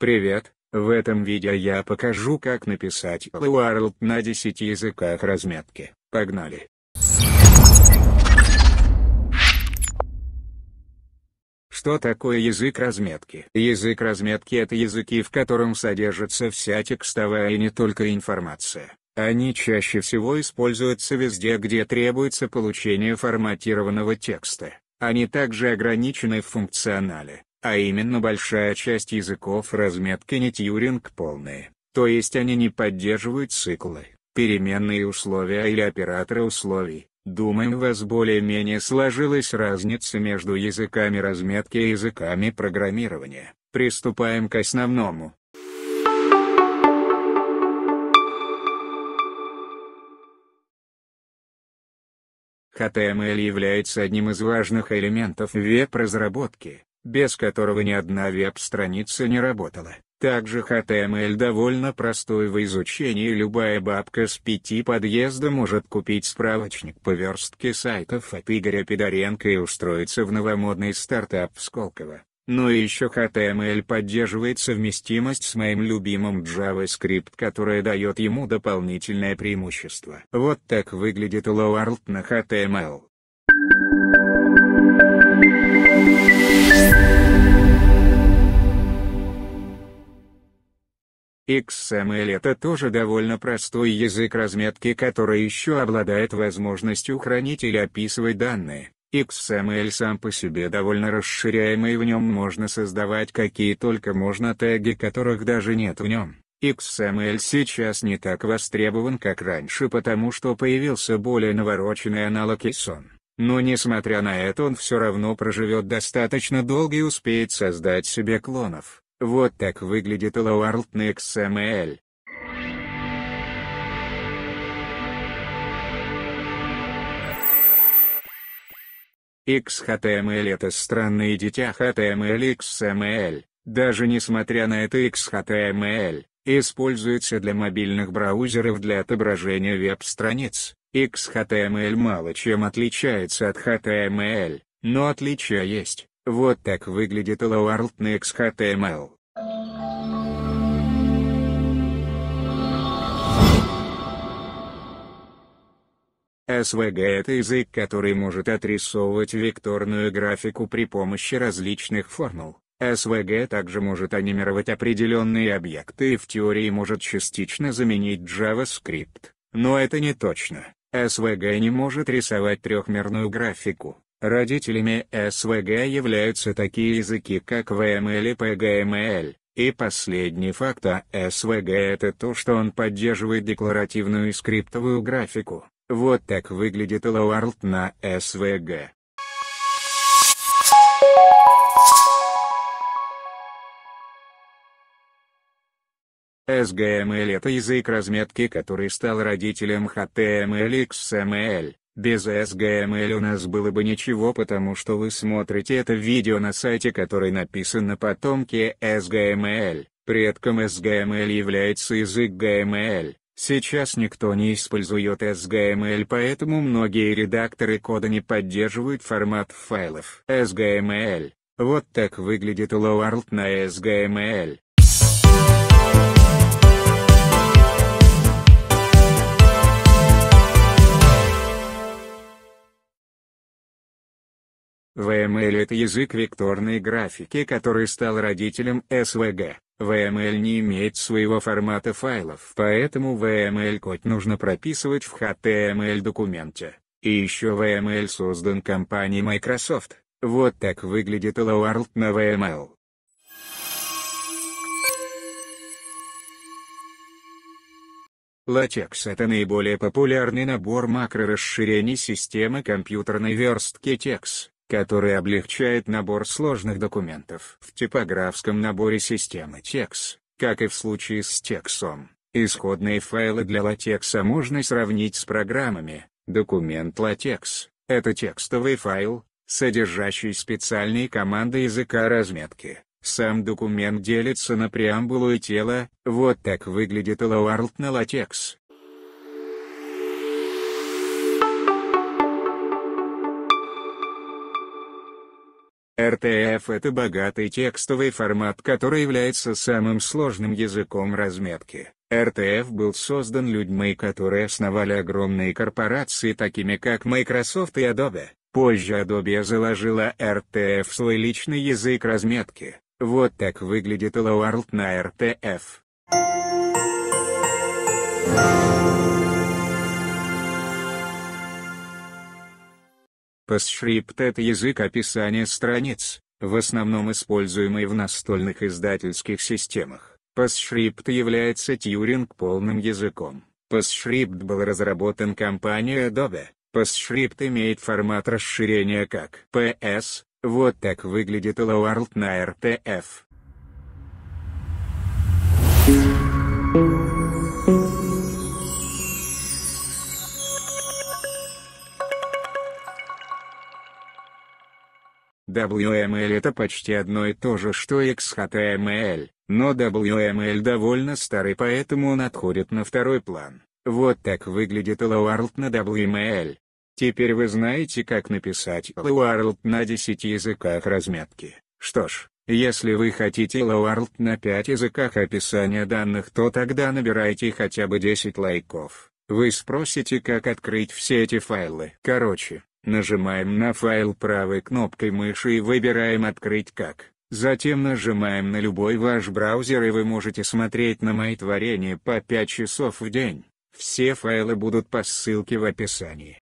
Привет, в этом видео я покажу как написать Hello World на 10 языках разметки, погнали! Что такое язык разметки? Язык разметки это языки в котором содержится вся текстовая и не только информация. Они чаще всего используются везде где требуется получение форматированного текста. Они также ограничены в функционале а именно большая часть языков разметки не Тьюринг полные, то есть они не поддерживают циклы, переменные условия или операторы условий. Думаем, у вас более-менее сложилась разница между языками разметки и языками программирования. Приступаем к основному. HTML является одним из важных элементов веб-разработки без которого ни одна веб-страница не работала. Также HTML довольно простой в изучении любая бабка с пяти подъезда может купить справочник по верстке сайтов от Игоря Пидоренко и устроиться в новомодный стартап в Сколково. Но ну еще HTML поддерживает совместимость с моим любимым JavaScript, которая дает ему дополнительное преимущество. Вот так выглядит ULOARLT на HTML. XML это тоже довольно простой язык разметки, который еще обладает возможностью хранить или описывать данные. XML сам по себе довольно расширяемый, в нем можно создавать какие только можно теги, которых даже нет в нем. XML сейчас не так востребован, как раньше, потому что появился более навороченный аналог JSON. Но несмотря на это он все равно проживет достаточно долго и успеет создать себе клонов. Вот так выглядит Hello World на XML. XHTML это странные дитя HTML XML, даже несмотря на это XHTML, используется для мобильных браузеров для отображения веб-страниц. XHTML мало чем отличается от HTML, но отличия есть. Вот так выглядит Hello World на XHTML. SVG – это язык, который может отрисовывать векторную графику при помощи различных формул. SVG также может анимировать определенные объекты и в теории может частично заменить JavaScript, но это не точно. SVG не может рисовать трехмерную графику. Родителями СВГ являются такие языки как VML и PGML, и последний факт о а СВГ это то, что он поддерживает декларативную и скриптовую графику. Вот так выглядит Лауарлд на СВГ. SGML – это язык разметки, который стал родителем HTML и XML. Без SGML у нас было бы ничего потому что вы смотрите это видео на сайте который написан на потомке SGML, предком SGML является язык GML. Сейчас никто не использует SGML поэтому многие редакторы кода не поддерживают формат файлов SGML. Вот так выглядит Лоуарлд на SGML. VML — это язык векторной графики, который стал родителем SVG. VML не имеет своего формата файлов, поэтому VML-код нужно прописывать в HTML-документе. И еще VML создан компанией Microsoft. Вот так выглядит Hello World на VML. LaTeX — это наиболее популярный набор макро расширений системы компьютерной верстки TEX который облегчает набор сложных документов. В типографском наборе системы TEX, как и в случае с TEXом, исходные файлы для LaTeX можно сравнить с программами. Документ LaTeX — это текстовый файл, содержащий специальные команды языка разметки. Сам документ делится на преамбулу и тело, вот так выглядит LOARLT на LaTeX. RTF — это богатый текстовый формат, который является самым сложным языком разметки. RTF был создан людьми, которые основали огромные корпорации такими как Microsoft и Adobe. Позже Adobe заложила RTF свой личный язык разметки. Вот так выглядит Hello World на RTF. Thank you. Постшрифт — это язык описания страниц, в основном используемый в настольных издательских системах. Постшрифт является Тьюринг полным языком. Постшрифт был разработан компанией Adobe. Постшрифт имеет формат расширения как PS, вот так выглядит Allowart на RTF. WML это почти одно и то же что XHTML, но WML довольно старый поэтому он отходит на второй план. Вот так выглядит Hello на WML. Теперь вы знаете как написать Hello на 10 языках разметки. Что ж, если вы хотите Hello на 5 языках описания данных то тогда набирайте хотя бы 10 лайков. Вы спросите как открыть все эти файлы. Короче, Нажимаем на файл правой кнопкой мыши и выбираем «Открыть как». Затем нажимаем на любой ваш браузер и вы можете смотреть на мои творения по 5 часов в день. Все файлы будут по ссылке в описании.